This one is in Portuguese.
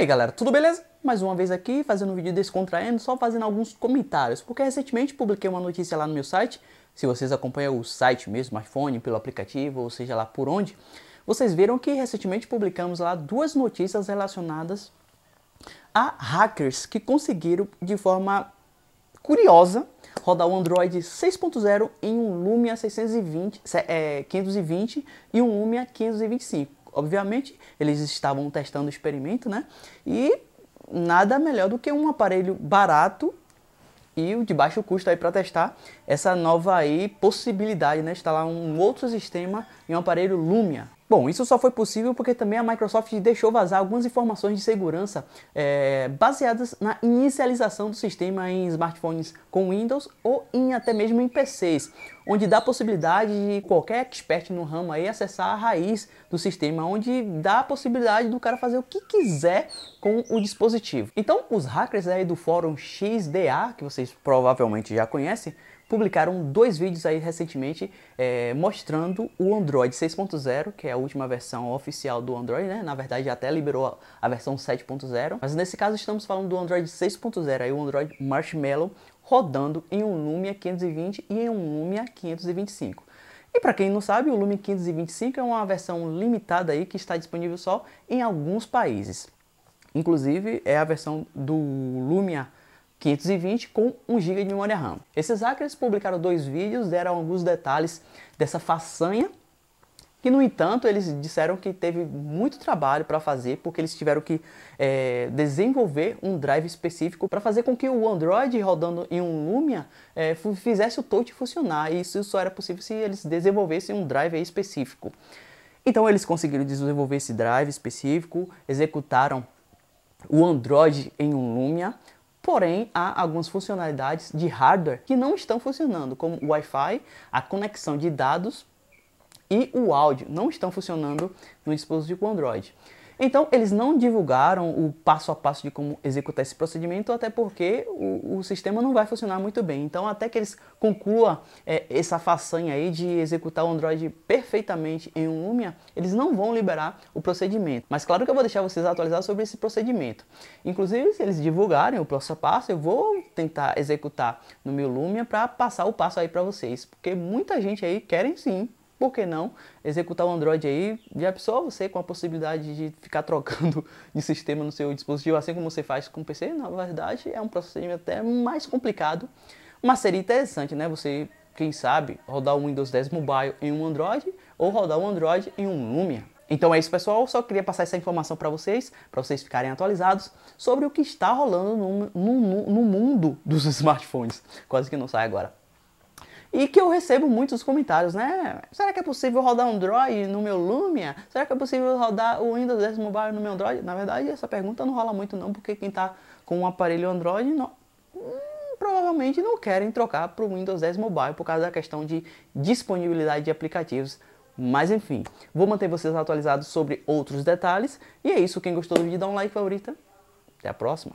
aí galera, tudo beleza? Mais uma vez aqui fazendo um vídeo descontraindo, só fazendo alguns comentários, porque recentemente publiquei uma notícia lá no meu site. Se vocês acompanham o site mesmo, smartphone, pelo aplicativo, ou seja lá por onde, vocês viram que recentemente publicamos lá duas notícias relacionadas a hackers que conseguiram de forma curiosa rodar o Android 6.0 em um Lumia 620, é, 520 e um Lumia 525 obviamente, eles estavam testando o experimento, né? E nada melhor do que um aparelho barato e o de baixo custo aí para testar essa nova aí possibilidade, né? Instalar um outro sistema em um aparelho Lumia. Bom, isso só foi possível porque também a Microsoft deixou vazar algumas informações de segurança é, baseadas na inicialização do sistema em smartphones com Windows ou em até mesmo em PCs, onde dá a possibilidade de qualquer expert no ramo aí acessar a raiz do sistema, onde dá a possibilidade do cara fazer o que quiser com o dispositivo. Então, os hackers aí do fórum XDA, que vocês provavelmente já conhecem, publicaram dois vídeos aí recentemente é, mostrando o Android 6.0, que é a última versão oficial do Android, né? Na verdade, até liberou a, versão 7.0, mas nesse caso estamos falando do Android 6.0, aí o Android Marshmallow rodando em um Lumia 520 e em um Lumia 525. E para quem não sabe, o Lumia 525 é uma versão limitada aí que está disponível só em alguns países. Inclusive, é a versão do Lumia 520 com 1 GB de memória RAM. Esses hackers publicaram dois vídeos, deram alguns detalhes dessa façanha, que no entanto eles disseram que teve muito trabalho para fazer, porque eles tiveram que é, desenvolver um drive específico para fazer com que o Android rodando em um Lumia é, fizesse o touch funcionar, e isso só era possível se eles desenvolvessem um drive específico. Então eles conseguiram desenvolver esse drive específico, executaram o Android em um Lumia, Porém, há algumas funcionalidades de hardware que não estão funcionando, como o Wi-Fi, a conexão de dados e o áudio não estão funcionando no dispositivo Android. Então, eles não divulgaram o passo a passo de como executar esse procedimento, até porque o, o sistema não vai funcionar muito bem. Então, até que eles concluam é, essa façanha aí de executar o Android perfeitamente em um Lumia, eles não vão liberar o procedimento. Mas claro que eu vou deixar vocês atualizados sobre esse procedimento. Inclusive, se eles divulgarem o passo a passo, eu vou tentar executar no meu Lumia para passar o passo aí para vocês, porque muita gente aí querem sim por que não executar o Android aí? Já pensou você com a possibilidade de ficar trocando de sistema no seu dispositivo, assim como você faz com o PC? Na verdade, é um procedimento até mais complicado, mas seria interessante, né? Você, quem sabe, rodar o Windows 10 Mobile em um Android ou rodar o Android em um Lumia. Então é isso, pessoal. Só queria passar essa informação para vocês, para vocês ficarem atualizados sobre o que está rolando no, no, no mundo dos smartphones. Quase que não sai agora. E que eu recebo muitos comentários, né? Será que é possível rodar Android no meu Lumia? Será que é possível rodar o Windows 10 Mobile no meu Android? Na verdade, essa pergunta não rola muito não, porque quem está com um aparelho Android não, hum, provavelmente não querem trocar para o Windows 10 Mobile por causa da questão de disponibilidade de aplicativos. Mas enfim, vou manter vocês atualizados sobre outros detalhes. E é isso, quem gostou do vídeo dá um like favorita. Até a próxima!